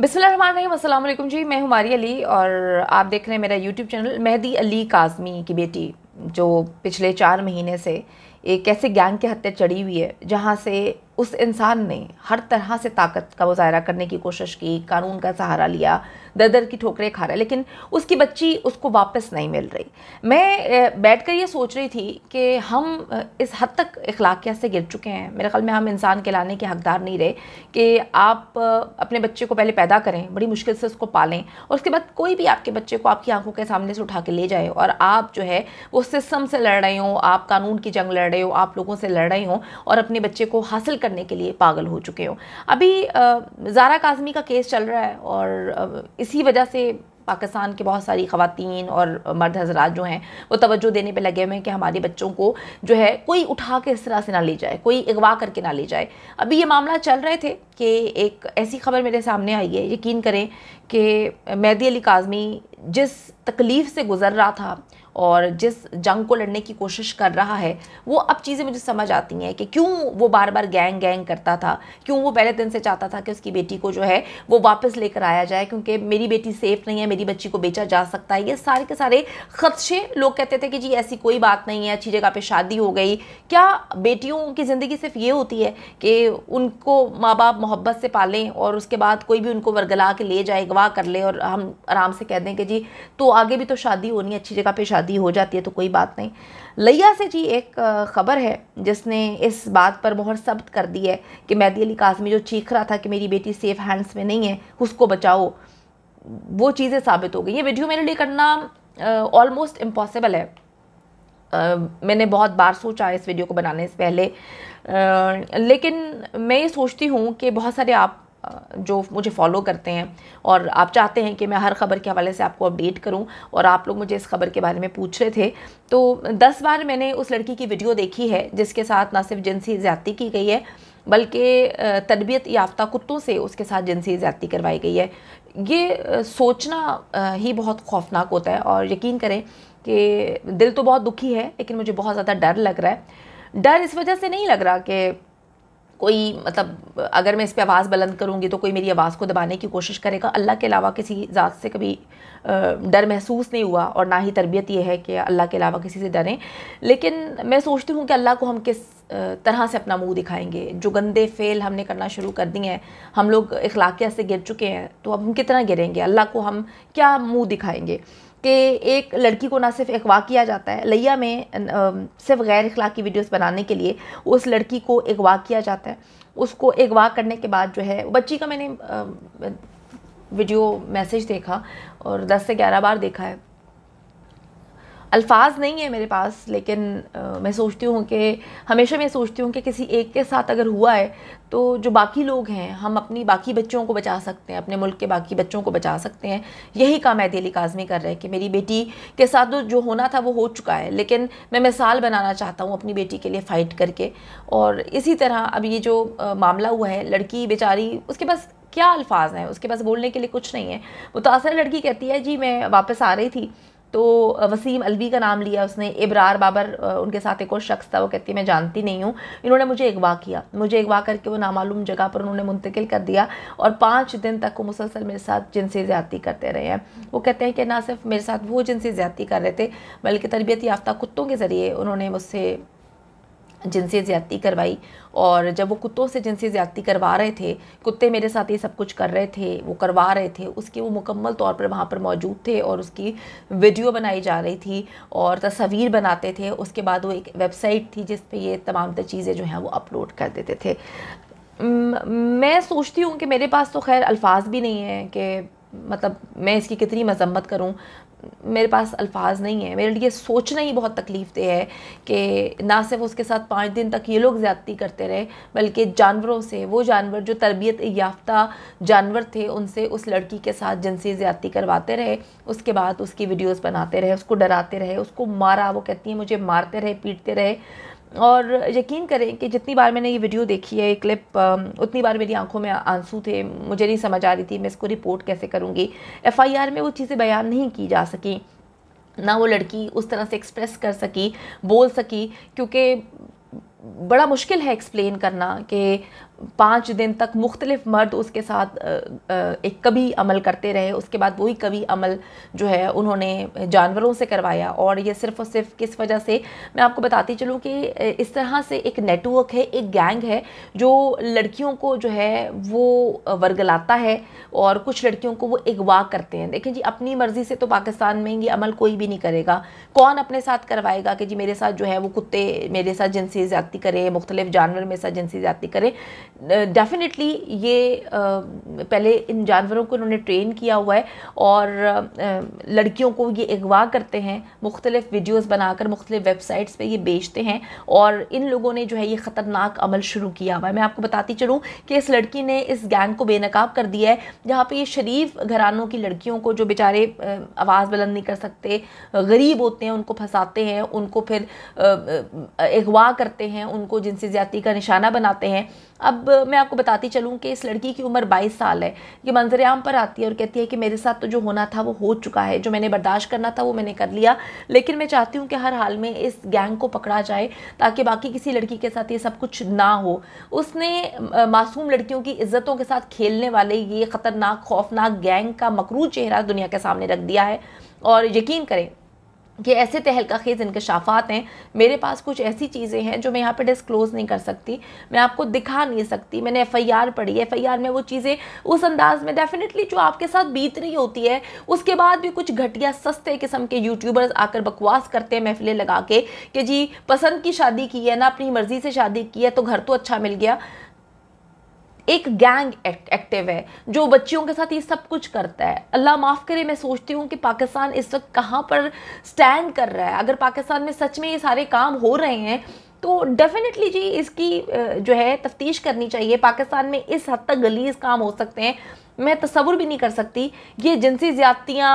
बिसमीम जी मैं हमारी अली और आप देख रहे हैं मेरा यूट्यूब चैनल मेहदी अली काजमी की बेटी जो पिछले चार महीने से एक ऐसे गैंग के हत्या चढ़ी हुई है जहाँ से उस इंसान ने हर तरह से ताकत का मुजाहरा करने की कोशिश की कानून का सहारा लिया दर दर की ठोकरें खा रहा लेकिन उसकी बच्ची उसको वापस नहीं मिल रही मैं बैठकर ये सोच रही थी कि हम इस हद तक अखलाकियात से गिर चुके हैं मेरे ख्याल में हम इंसान के लाने के हकदार नहीं रहे कि आप अपने बच्चे को पहले पैदा करें बड़ी मुश्किल से उसको पालें और उसके बाद कोई भी आपके बच्चे को आपकी आंखों के सामने से उठा के ले जाए और आप जो है वो सिस्टम से लड़ रहे हो आप कानून की जंग लड़ रहे हो आप लोगों से लड़ रहे हों और अपने बच्चे को हासिल करने के लिए पागल हो चुके हों अभी ज़ारा काजमी का केस चल रहा है और इसी वजह से पाकिस्तान के बहुत सारी खातन और मर्द हजरात जो हैं वो तवज्जो देने पे लगे हुए हैं कि हमारे बच्चों को जो है कोई उठा के इस तरह से ना ले जाए कोई अगवा करके ना ले जाए अभी ये मामला चल रहे थे कि एक ऐसी खबर मेरे सामने आई है यकीन करें कि मैदी अली काजमी जिस तकलीफ़ से गुज़र रहा था और जिस जंग को लड़ने की कोशिश कर रहा है वो अब चीज़ें मुझे समझ आती हैं कि क्यों वो बार बार गैंग गैंग करता था क्यों वो पहले दिन से चाहता था कि उसकी बेटी को जो है वो वापस लेकर आया जाए क्योंकि मेरी बेटी सेफ़ नहीं है मेरी बच्ची को बेचा जा सकता है ये सारे के सारे खदशे लोग कहते थे कि जी ऐसी कोई बात नहीं है अच्छी जगह पर शादी हो गई क्या बेटियों की ज़िंदगी सिर्फ ये होती है कि उनको माँ बाप मोहब्बत से पालें और उसके बाद कोई भी उनको वरगला के ले जाए गवाह कर ले और हम आराम से कह दें कि जी तो आगे भी तो शादी होनी है अच्छी जगह पे शादी हो जाती है तो कोई बात नहीं लिया से जी एक ख़बर है जिसने इस बात पर मोहर सब्त कर दी है कि मैदी अली कासमी जो चीख रहा था कि मेरी बेटी सेफ़ हैंड्स में नहीं है उसको बचाओ वो चीज़ें साबित हो गई ये वीडियो मेरे लिए करना ऑलमोस्ट इम्पॉसिबल है Uh, मैंने बहुत बार सोचा इस वीडियो को बनाने से पहले लेकिन मैं ये सोचती हूँ कि बहुत सारे आप जो मुझे फॉलो करते हैं और आप चाहते हैं कि मैं हर खबर के हवाले से आपको अपडेट करूं और आप लोग मुझे इस खबर के बारे में पूछ रहे थे तो दस बार मैंने उस लड़की की वीडियो देखी है जिसके साथ ना सिर्फ जिनसी ज़्यादती की गई है बल्कि तरबियत याफ्ता कुत्तों से उसके साथ जिनसी ज़्यादती करवाई गई है ये सोचना ही बहुत खौफनाक होता है और यकीन करें कि दिल तो बहुत दुखी है लेकिन मुझे बहुत ज़्यादा डर लग रहा है डर इस वजह से नहीं लग रहा कि कोई मतलब अगर मैं इस पर आवाज़ बुलंद करूँगी तो कोई मेरी आवाज़ को दबाने की कोशिश करेगा अल्लाह के अलावा किसी ज़ात से कभी डर महसूस नहीं हुआ और ना ही तरबियत ये है कि अल्लाह के अलावा किसी से डरें लेकिन मैं सोचती हूँ कि अल्लाह को हम किस तरह से अपना मुंह दिखाएंगे जो गंदे फ़ेल हमने करना शुरू कर दिए हैं हम लोग इखलाकिया से गिर चुके हैं तो अब हम कितना गिरेंगे अल्लाह को हम क्या मुँह दिखाएंगे कि एक लड़की को ना सिर्फ अगवा किया जाता है लिया में सिर्फ गैर अखलाक वीडियोस बनाने के लिए उस लड़की को अगवा किया जाता है उसको अगवा करने के बाद जो है बच्ची का मैंने वीडियो मैसेज देखा और 10 से 11 बार देखा है अल्फाज नहीं है मेरे पास लेकिन आ, मैं सोचती हूँ कि हमेशा मैं सोचती हूँ कि किसी एक के साथ अगर हुआ है तो जो बाकी लोग हैं हम अपनी बाकी बच्चों को बचा सकते हैं अपने मुल्क के बाकी बच्चों को बचा सकते हैं यही काम है दिल्ली काजमी कर रहे हैं कि मेरी बेटी के साथ तो जो होना था वो हो चुका है लेकिन मैं मिसाल बनाना चाहता हूँ अपनी बेटी के लिए फ़ाइट करके और इसी तरह अब ये जो आ, मामला हुआ है लड़की बेचारी उसके पास क्या अल्फाज हैं उसके पास बोलने के लिए कुछ नहीं है मुतासर लड़की कहती है जी मैं वापस आ रही थी तो वसीम अलवी का नाम लिया उसने इब्रार बाबर उनके साथ एक और शख्स था वो कहती है मैं जानती नहीं हूँ इन्होंने मुझे अगवा किया मुझे अगवा करके वो नामालूम जगह पर उन्होंने मुंतकिल कर दिया और पाँच दिन तक वो मुसलसल मेरे साथ जिनसी ज़्यादती करते रहे हैं वो कहते हैं कि ना सिर्फ मेरे साथ वो जिनसी ज़्यादती कर रहे थे बल्कि तरबियत याफ्ता कुत्तों के ज़रिए उन्होंने मुझसे जिनसे ज़्यादती करवाई और जब वो कुत्तों से जिनसे ज़्यादती करवा रहे थे कुत्ते मेरे साथ ये सब कुछ कर रहे थे वो करवा रहे थे उसके वो मुकम्मल तौर पर वहाँ पर मौजूद थे और उसकी वीडियो बनाई जा रही थी और तस्वीर बनाते थे उसके बाद वो एक वेबसाइट थी जिस पर ये तमाम चीज़ें जो हैं वो अपलोड कर देते थे मैं सोचती हूँ कि मेरे पास तो खैर अल्फाज भी नहीं है कि मतलब मैं इसकी कितनी मजम्मत करूँ मेरे पास अल्फाज नहीं है मेरे लिए सोचना ही बहुत तकलीफ़ दे है कि ना सिर्फ उसके साथ पाँच दिन तक ये लोग ज़्यादती करते रहे बल्कि जानवरों से वो जानवर जो तरबियत याफ्ता जानवर थे उनसे उस लड़की के साथ जिनसी ज़्यादती करवाते रहे उसके बाद उसकी वीडियोस बनाते रहे उसको डराते रहे उसको मारा वो कहती है मुझे मारते रहे पीटते रहे और यकीन करें कि जितनी बार मैंने ये वीडियो देखी है ये क्लिप उतनी बार मेरी आंखों में आंसू थे मुझे नहीं समझ आ रही थी मैं इसको रिपोर्ट कैसे करूँगी एफआईआर में वो चीज़ें बयान नहीं की जा सकी ना वो लड़की उस तरह से एक्सप्रेस कर सकी बोल सकी क्योंकि बड़ा मुश्किल है एक्सप्लेन करना कि पाँच दिन तक मुख्तलिफ मर्द उसके साथ एक कभी अमल करते रहे उसके बाद वही कभी अमल जो है उन्होंने जानवरों से करवाया और ये सिर्फ और सिर्फ किस वजह से मैं आपको बताती चलूँ कि इस तरह से एक नेटवर्क है एक गैंग है जो लड़कियों को जो है वो वर्गलाता है और कुछ लड़कियों को वो अगवा करते हैं देखें जी अपनी मर्ज़ी से तो पाकिस्तान में ये अमल कोई भी नहीं करेगा कौन अपने साथ करवाएगा कि जी मेरे साथ जो है वो कुत्ते मेरे साथ जिनसी ज़्यादती करें मुख्तलिफ जानवर मेरे साथ जिनसी ज़्यादती करें डेफिनेटली ये पहले इन जानवरों को इन्होंने ट्रेन किया हुआ है और लड़कियों को ये अगवा करते हैं मुख्तलिफ़ वीडियोस बनाकर मुख्तलिफ़ वेबसाइट्स पे ये बेचते हैं और इन लोगों ने जो है ये ख़तरनाक अमल शुरू किया हुआ है मैं आपको बताती चलूँ कि इस लड़की ने इस गैंग को बेनकाब कर दिया है जहाँ पर ये शरीफ घरानों की लड़कियों को जो बेचारे आवाज़ बुलंद नहीं कर सकते गरीब होते हैं उनको फंसाते हैं उनको फिर अगवा करते हैं उनको जिनसे ज़्यादा का निशाना बनाते हैं अब मैं आपको बताती चलूँ कि इस लड़की की उम्र बाईस साल है ये मंजर आम पर आती है और कहती है कि मेरे साथ तो जो होना था वो हो चुका है जो मैंने बर्दाश्त करना था वो मैंने कर लिया लेकिन मैं चाहती हूँ कि हर हाल में इस गैंग को पकड़ा जाए ताकि बाकी किसी लड़की के साथ ये सब कुछ ना हो उसने मासूम लड़कियों की इज्जतों के साथ खेलने वाले ये ख़तरनाक खौफनाक गैंग का मकरू चेहरा दुनिया के सामने रख दिया है और यकीन करें कि ऐसे तहलका खेज़ इनकशाफात हैं मेरे पास कुछ ऐसी चीज़ें हैं जो मैं यहाँ पे डिस्क्लोज़ नहीं कर सकती मैं आपको दिखा नहीं सकती मैंने एफआईआर पढ़ी एफआईआर में वो चीज़ें उस अंदाज में डेफिनेटली जो आपके साथ बीत रही होती है उसके बाद भी कुछ घटिया सस्ते किस्म के यूट्यूबर्स आकर बकवास करते हैं महफिलें लगा के कि जी पसंद की शादी की है ना अपनी मर्ज़ी से शादी की है तो घर तो अच्छा मिल गया एक गैंग एक्टिव है जो बच्चियों के साथ ये सब कुछ करता है अल्लाह माफ़ करे मैं सोचती हूँ कि पाकिस्तान इस वक्त कहाँ पर स्टैंड कर रहा है अगर पाकिस्तान में सच में ये सारे काम हो रहे हैं तो डेफिनेटली जी इसकी जो है तफ्तीश करनी चाहिए पाकिस्तान में इस हद तक गलीज काम हो सकते हैं मैं तस्वुर भी नहीं कर सकती ये जिनसी ज़्यादतियाँ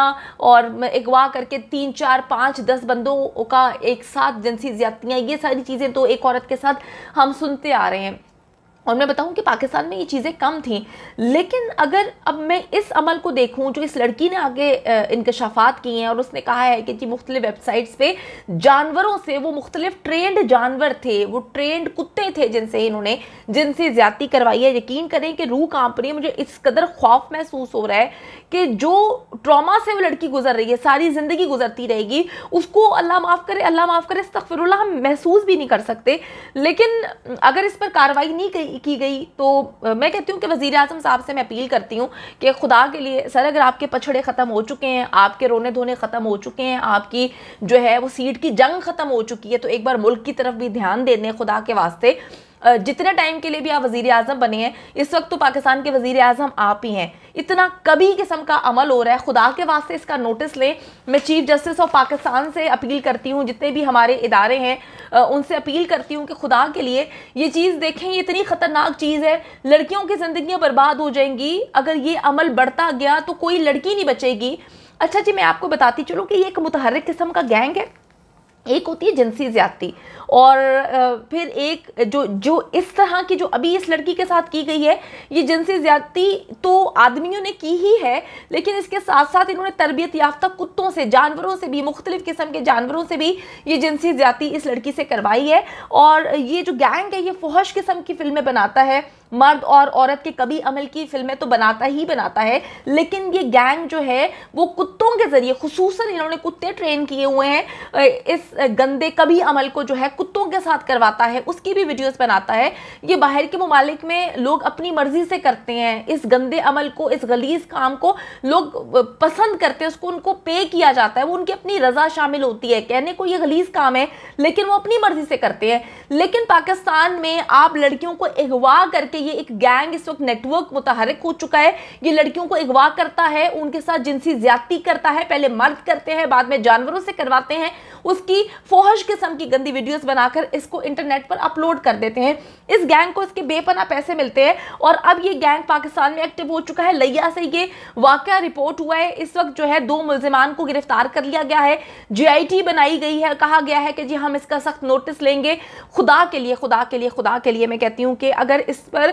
और अगवा करके तीन चार पाँच दस बंदों का एक साथ जिनसी ज़्यादतियाँ ये सारी चीज़ें तो एक औरत के साथ हम सुनते आ रहे हैं और मैं बताऊं कि पाकिस्तान में ये चीज़ें कम थीं लेकिन अगर अब मैं इस अमल को देखूं जो इस लड़की ने आगे इंकशाफात किए हैं और उसने कहा है कि जी मुख्तलि वेबसाइट्स पे जानवरों से वो मुख्तलिफ ट्रेंड जानवर थे वो ट्रेंड कुत्ते थे जिनसे इन्होंने जिनसे ज़्यादती करवाई है यकीन करें कि रूह कांप रही है मुझे इस कदर खौफ महसूस हो रहा है कि जो ट्रामा से वो लड़की गुजर रही है सारी ज़िंदगी गुजरती रहेगी उसको अल्लाह माफ़ करे अल्लाह माफ़ करे तकफिरल्ला हम महसूस भी नहीं कर सकते लेकिन अगर इस पर कार्रवाई नहीं की गई तो मैं कहती हूँ कि वज़ी अजम साहब से मैं अपील करती हूँ कि खुदा के लिए सर अगर आपके पछड़े ख़त्म हो चुके हैं आपके रोने धोने ख़त्म हो चुके हैं आपकी जो है वो सीट की जंग ख़त्म हो चुकी है तो एक बार मुल्क की तरफ भी ध्यान दे दें खुदा के वास्ते जितने टाइम के लिए भी आप वजीर आजम बने हैं इस वक्त तो पाकिस्तान के वजीर आजम आप ही हैं इतना कभी किस्म का अमल हो रहा है खुदा के वास्ते इसका नोटिस लें मैं चीफ जस्टिस ऑफ पाकिस्तान से अपील करती हूँ जितने भी हमारे इदारे हैं उनसे अपील करती हूँ कि खुदा के लिए ये चीज़ देखें ये इतनी ख़तरनाक चीज़ है लड़कियों की ज़िंदियाँ बर्बाद हो जाएंगी अगर ये अमल बढ़ता गया तो कोई लड़की नहीं बचेगी अच्छा जी मैं आपको बताती चलूँ कि ये एक मुतहरक किस्म का गैंग है एक होती है जिनसी ज्यादती और फिर एक जो जो इस तरह की जो अभी इस लड़की के साथ की गई है ये जिनसी ज़्यादती तो आदमियों ने की ही है लेकिन इसके साथ साथ इन्होंने तरबियत याफ्ता कुत्तों से जानवरों से भी मुख्तलिफ़ किस्म के जानवरों से भी ये जिनसी ज़्यादती इस लड़की से करवाई है और ये जो गैंग है ये फहश किस्म की फिल्में बनाता है मर्द और औरत के कभी अमल की फिल्में तो बनाता ही बनाता है लेकिन ये गैंग जो है वो कुत्तों के ज़रिए खसूस इन्होंने कुत्ते ट्रेन किए हुए हैं इस गंदे कभी अमल को जो है कुत्तों के साथ करवाता है उसकी भी वीडियोस बनाता है ये बाहर के ममालिक में लोग अपनी मर्जी से करते हैं इस गंदे अमल को इस गलीज काम को लोग पसंद करते हैं उसको उनको पे किया जाता है वो उनकी अपनी रजा शामिल होती है कहने को ये गलीज काम है लेकिन वो अपनी मर्जी से करते हैं लेकिन पाकिस्तान में आप लड़कियों को अगवा करके ये एक गैंग इस वक्त नेटवर्क मुतहरक हो चुका है ये लड़कियों को अगवा करता है उनके साथ जिनसी ज्यादती करता है पहले मर्द करते हैं बाद में जानवरों से करवाते हैं उसकी फोहश किस्म की गंदी वीडियोस बनाकर इसको इंटरनेट पर अपलोड कर देते हैं इस गैंग को इसके बेपना पैसे मिलते हैं और अब ये गैंग पाकिस्तान में एक्टिव हो चुका है लैया से ये वाक़ रिपोर्ट हुआ है इस वक्त जो है दो मुलजमान को गिरफ्तार कर लिया गया है जे बनाई गई है कहा गया है कि जी हम इसका सख्त नोटिस लेंगे खुद खुदा के लिए खुदा के लिए खुदा के लिए मैं कहती हूँ कि अगर इस पर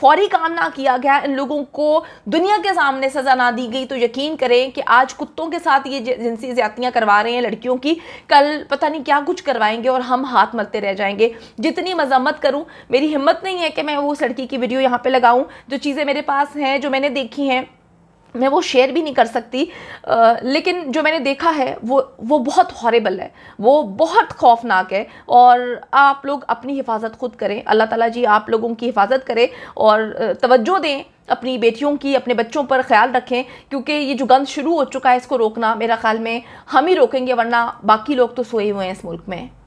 फौरी काम ना किया गया इन लोगों को दुनिया के सामने सज़ा ना दी गई तो यकीन करें कि आज कुत्तों के साथ ये जिनसी ज़्यादतियाँ करवा रहे हैं लड़कियों की कल पता नहीं क्या कुछ करवाएंगे और हम हाथ मलते रह जाएंगे जितनी मजम्मत करूँ मेरी हिम्मत नहीं है कि मैं वो उस लड़की की वीडियो यहाँ पर लगाऊँ जो चीज़ें मेरे पास हैं जो मैंने देखी हैं मैं वो शेयर भी नहीं कर सकती आ, लेकिन जो मैंने देखा है वो वो बहुत हॉरेबल है वो बहुत खौफनाक है और आप लोग अपनी हिफाजत खुद करें अल्लाह ताला जी आप लोगों की हिफाजत करें और तवज्जो दें अपनी बेटियों की अपने बच्चों पर ख्याल रखें क्योंकि ये जो गंद शुरू हो चुका है इसको रोकना मेरा ख्याल में हम ही रोकेंगे वरना बाकी लोग तो सोए हुए हैं इस मुल्क में